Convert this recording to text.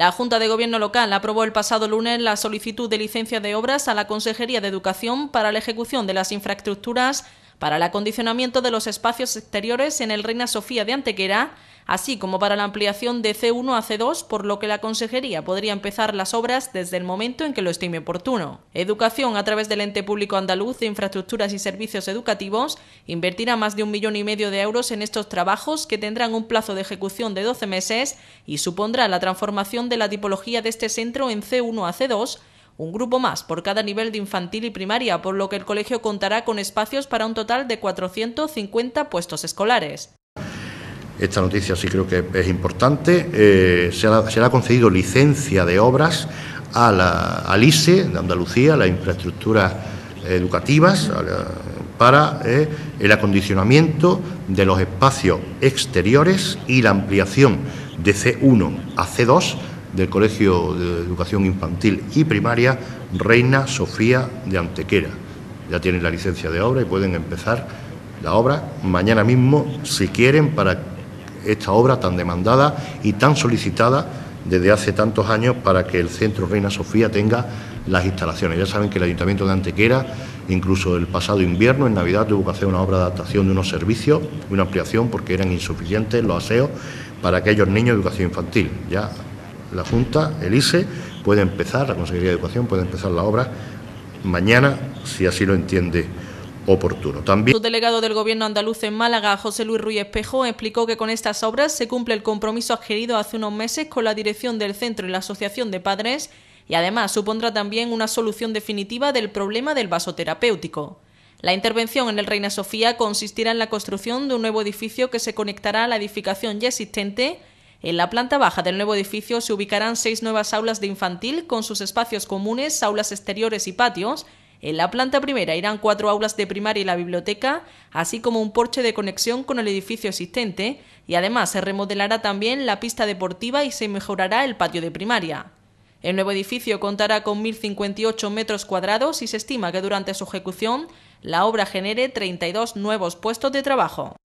La Junta de Gobierno local aprobó el pasado lunes la solicitud de licencia de obras a la Consejería de Educación para la ejecución de las infraestructuras para el acondicionamiento de los espacios exteriores en el Reina Sofía de Antequera, así como para la ampliación de C1 a C2, por lo que la Consejería podría empezar las obras desde el momento en que lo estime oportuno. Educación, a través del ente público andaluz de infraestructuras y servicios educativos, invertirá más de un millón y medio de euros en estos trabajos que tendrán un plazo de ejecución de 12 meses y supondrá la transformación de la tipología de este centro en C1 a C2 un grupo más por cada nivel de infantil y primaria, por lo que el colegio contará con espacios para un total de 450 puestos escolares. Esta noticia sí creo que es importante. Eh, se, ha, le ha concedido licencia de obras a la, ALICE de Andalucía, las infraestructuras educativas, para eh, el acondicionamiento de los espacios exteriores y la ampliación de C1 a C2 del Colegio de Educación Infantil y Primaria Reina Sofía de Antequera. Ya tienen la licencia de obra y pueden empezar la obra mañana mismo si quieren para esta obra tan demandada y tan solicitada desde hace tantos años para que el Centro Reina Sofía tenga las instalaciones. Ya saben que el Ayuntamiento de Antequera, incluso el pasado invierno, en Navidad, tuvo que hacer una obra de adaptación de unos servicios, una ampliación, porque eran insuficientes los aseos para aquellos niños de educación infantil. Ya la Junta, el ISE, puede empezar, la Consejería de Educación puede empezar la obra mañana, si así lo entiende oportuno. También... El delegado del Gobierno andaluz en Málaga, José Luis Ruiz Espejo, explicó que con estas obras se cumple el compromiso adquirido hace unos meses con la dirección del centro y la Asociación de Padres y además supondrá también una solución definitiva del problema del vaso terapéutico. La intervención en el Reina Sofía consistirá en la construcción de un nuevo edificio que se conectará a la edificación ya existente en la planta baja del nuevo edificio se ubicarán seis nuevas aulas de infantil con sus espacios comunes, aulas exteriores y patios. En la planta primera irán cuatro aulas de primaria y la biblioteca, así como un porche de conexión con el edificio existente, y además se remodelará también la pista deportiva y se mejorará el patio de primaria. El nuevo edificio contará con 1.058 metros cuadrados y se estima que durante su ejecución la obra genere 32 nuevos puestos de trabajo.